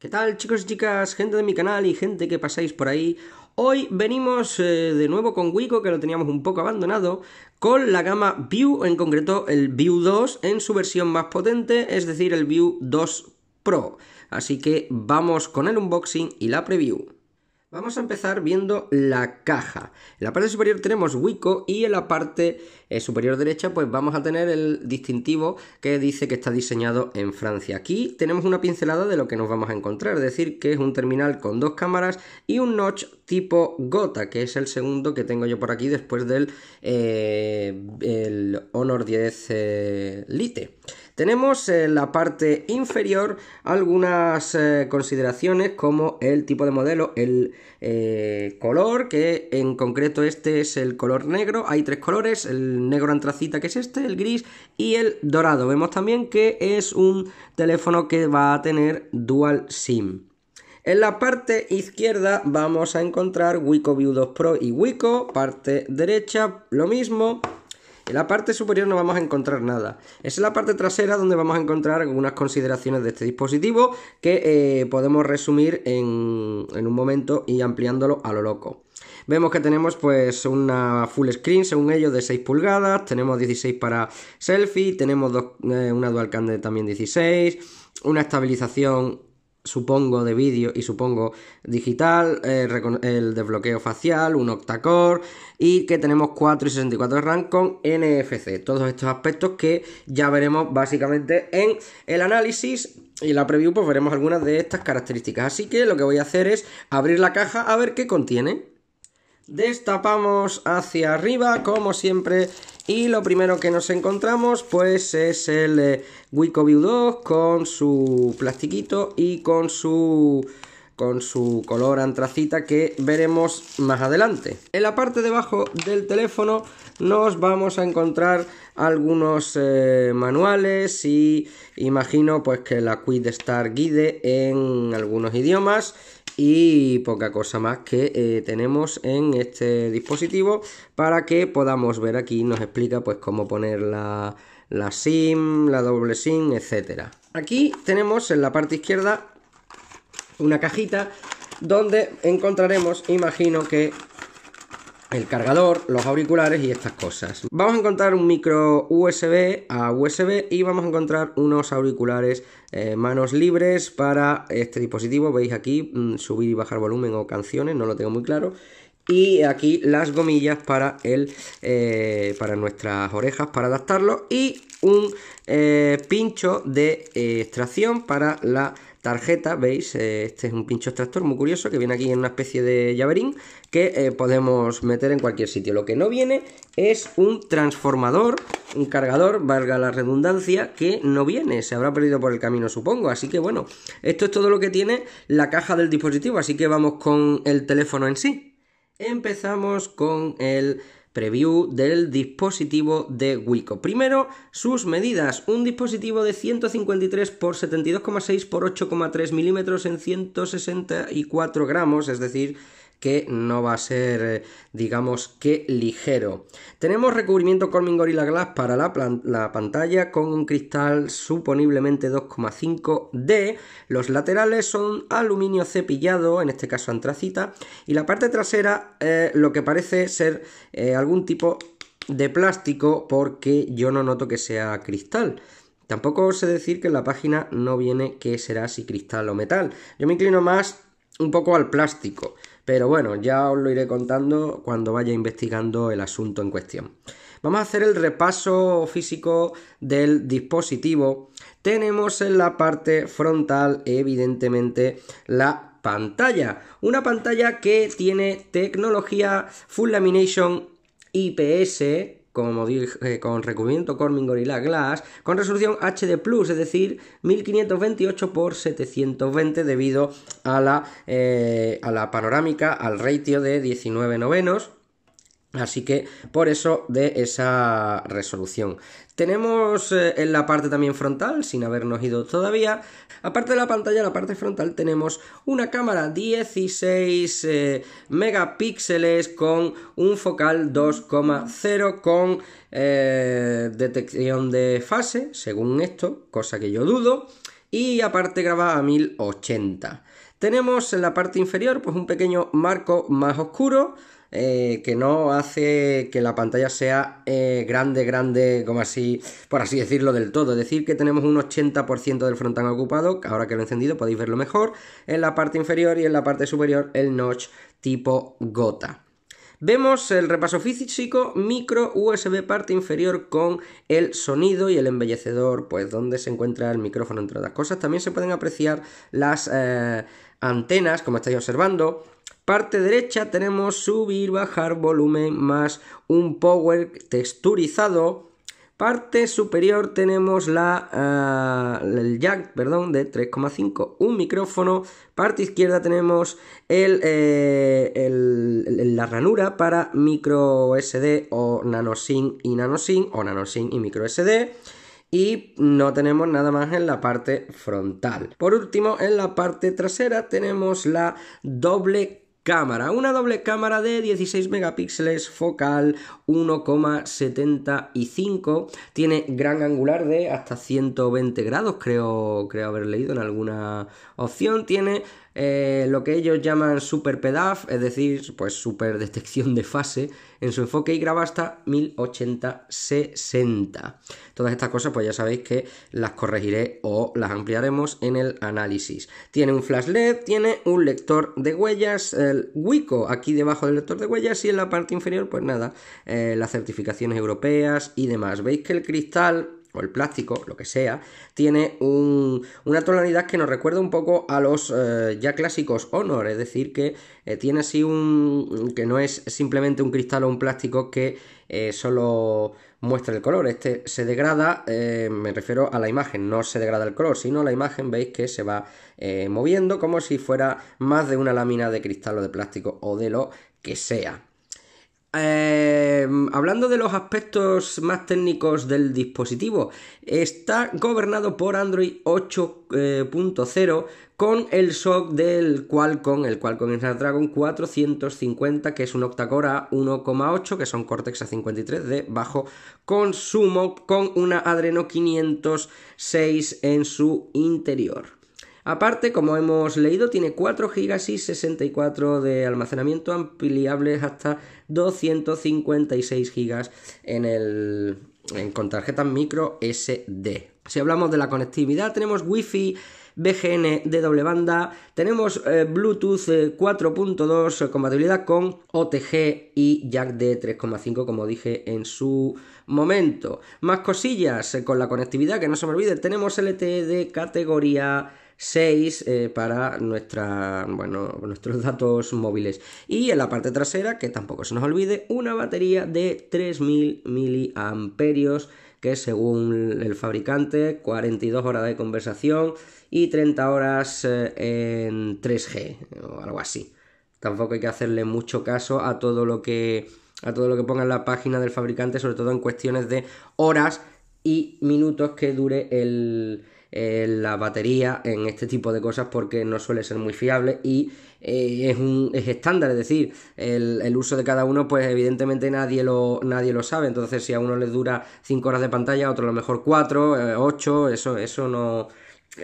¿Qué tal chicos y chicas, gente de mi canal y gente que pasáis por ahí? Hoy venimos eh, de nuevo con Wiko, que lo teníamos un poco abandonado, con la gama View, en concreto el View 2 en su versión más potente, es decir, el View 2 Pro. Así que vamos con el unboxing y la preview. Vamos a empezar viendo la caja. En la parte superior tenemos Wico y en la parte eh, superior derecha pues vamos a tener el distintivo que dice que está diseñado en Francia. Aquí tenemos una pincelada de lo que nos vamos a encontrar, es decir, que es un terminal con dos cámaras y un notch tipo gota, que es el segundo que tengo yo por aquí después del eh, Honor 10 eh, Lite. Tenemos en eh, la parte inferior algunas eh, consideraciones como el tipo de modelo, el eh, color, que en concreto este es el color negro. Hay tres colores, el negro antracita que es este, el gris y el dorado. Vemos también que es un teléfono que va a tener dual SIM. En la parte izquierda vamos a encontrar Wico View 2 Pro y Wico, parte derecha lo mismo. En la parte superior no vamos a encontrar nada. Es la parte trasera donde vamos a encontrar algunas consideraciones de este dispositivo que eh, podemos resumir en, un momento y ampliándolo a lo loco. Vemos que tenemos pues una full screen, según ellos, de 6 pulgadas, tenemos 16 para selfie, tenemos eh, una dual cam de también 16, una estabilización supongo de vídeo y supongo digital, eh, el desbloqueo facial, un octacore y que tenemos 4 y 64 de RAM con NFC. Todos estos aspectos que ya veremos básicamente en el análisis y la preview pues veremos algunas de estas características. Así que lo que voy a hacer es abrir la caja a ver qué contiene. Destapamos hacia arriba, como siempre, y lo primero que nos encontramos pues es el eh, View 2 con su plastiquito y con su con su color antracita que veremos más adelante. En la parte debajo del teléfono nos vamos a encontrar algunos eh, manuales y imagino pues que la Quid Star guide en algunos idiomas y poca cosa más que eh, tenemos en este dispositivo para que podamos ver aquí nos explica pues cómo poner la, la SIM, la doble SIM, etcétera. Aquí tenemos en la parte izquierda una cajita donde encontraremos, imagino que el cargador, los auriculares y estas cosas. Vamos a encontrar un micro USB a USB y vamos a encontrar unos auriculares eh, manos libres para este dispositivo. Veis aquí mm, subir y bajar volumen o canciones, no lo tengo muy claro. Y aquí las gomillas para, eh, para nuestras orejas, para adaptarlo. Y un eh, pincho de extracción para la tarjeta, veis, eh, este es un pincho extractor muy curioso que viene aquí en una especie de llaverín que eh, podemos meter en cualquier sitio. Lo que no viene es un transformador, un cargador, valga la redundancia, que no viene, se habrá perdido por el camino supongo. Así que bueno, esto es todo lo que tiene la caja del dispositivo, así que vamos con el teléfono en sí. Empezamos con el preview del dispositivo de Wico. Primero, sus medidas. Un dispositivo de 153 por 72,6 por 8,3 milímetros en 164 gramos, es decir, que no va a ser, eh, digamos que ligero. Tenemos recubrimiento Corning Gorilla Glass para la, pantalla con un cristal suponiblemente 2,5D. Los laterales son aluminio cepillado, en este caso antracita, y la parte trasera eh, lo que parece ser eh, algún tipo de plástico porque yo no noto que sea cristal. Tampoco sé decir que en la página no viene que será si cristal o metal. Yo me inclino más un poco al plástico, pero bueno, ya os lo iré contando cuando vaya investigando el asunto en cuestión. Vamos a hacer el repaso físico del dispositivo. Tenemos en la parte frontal, evidentemente, la pantalla. Una pantalla que tiene tecnología Full Lamination IPS, como eh, con recubrimiento Corning Gorilla Glass, con resolución HD es decir, 1528 x 720 debido a la, eh, a la panorámica, al ratio de 19 novenos Así que por eso de esa resolución. Tenemos eh, en la parte también frontal, sin habernos ido todavía, aparte de la pantalla, en la parte frontal tenemos una cámara 16 eh, megapíxeles con un focal 2,0 con eh, detección de fase, según esto, cosa que yo dudo, y aparte graba a 1080. Tenemos en la parte inferior pues un pequeño marco más oscuro eh, que no hace que la pantalla sea eh, grande, grande, como así, por así decirlo del todo. Es decir, que tenemos un 80% del frontal ocupado, ahora que lo he encendido podéis verlo mejor, en la parte inferior y en la parte superior el notch tipo gota. Vemos el repaso físico micro USB parte inferior con el sonido y el embellecedor, pues donde se encuentra el micrófono entre otras cosas. También se pueden apreciar las eh, antenas, como estáis observando, Parte derecha tenemos subir, bajar volumen más un power texturizado. Parte superior tenemos la, ah, el jack perdón, de 3,5, un micrófono. Parte izquierda tenemos eh, la ranura para micro SD o nano SIM y nano SIM o nano SIM y micro SD. Y no tenemos nada más en la parte frontal. Por último, en la parte trasera tenemos la doble cámara. Una doble cámara de 16 megapíxeles focal 1,75. Tiene gran angular de hasta 120 grados, creo, creo haber leído en alguna opción. Tiene eh, lo que ellos llaman super PEDAF, es decir, pues super detección de fase, en su enfoque y graba hasta 1080-60. Todas estas cosas, pues ya sabéis que las corregiré o las ampliaremos en el análisis. Tiene un flash LED, tiene un lector de huellas, el Wico aquí debajo del lector de huellas y en la parte inferior, pues nada, eh, las certificaciones europeas y demás. Veis que el cristal o el plástico, lo que sea, tiene una tonalidad que nos recuerda un poco a los eh, ya clásicos Honor, es decir, que eh, tiene así un... que no es simplemente un cristal o un plástico que eh, solo muestra el color, este se degrada, me refiero a la imagen, no se degrada el color, sino la imagen veis que se va moviendo como si fuera más de una lámina de cristal o de plástico o de lo que sea. Em, hablando de los aspectos más técnicos del dispositivo, está gobernado por Android 8.0 eh, con el SOC del Qualcomm, el Qualcomm Snapdragon 450, que es un octacore a 1,8, que son Cortex A53 de bajo consumo, con una Adreno 506 en su interior. Aparte, como hemos leído, tiene 4 GB y 64 de almacenamiento ampliables hasta 256 GB en el con tarjetas micro SD. Si hablamos de la conectividad, tenemos Wi-Fi, BGN de doble banda, tenemos eh, Bluetooth 4.2, eh, eh, compatibilidad con OTG y jack de 3.5, como dije en su momento. Más cosillas con la conectividad, que no se me olvide, tenemos LTE de categoría 6 eh, para nuestra, bueno, nuestros datos móviles. Y en la parte trasera, que tampoco se nos olvide, una batería de 3.000 mAh que según el fabricante, 42 horas de conversación y 30 horas eh, en 3G o algo así. Tampoco hay que hacerle mucho caso a todo lo que a todo lo que ponga en la página del fabricante, sobre todo en cuestiones de horas y minutos que dure el, eh, la batería en este tipo de cosas porque no suele ser muy fiable y eh, es, un, es estándar, es decir, el, uso de cada uno pues evidentemente nadie lo, nadie lo sabe, entonces si a uno le dura 5 horas de pantalla, a otro a lo mejor 4, 8, eh, eso, eso no,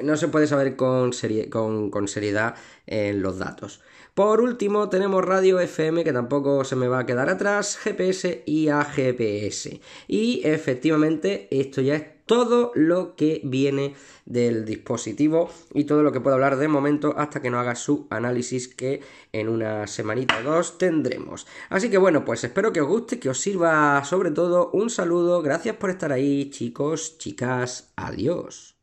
no se puede saber con, con, con seriedad en los datos. Por último, tenemos radio FM, que tampoco se me va a quedar atrás, GPS y AGPS. Y efectivamente, esto ya es todo lo que viene del dispositivo y todo lo que puedo hablar de momento hasta que no haga su análisis que en una semanita o dos tendremos. Así que bueno, pues espero que os guste, que os sirva sobre todo un saludo, gracias por estar ahí chicos, chicas, adiós.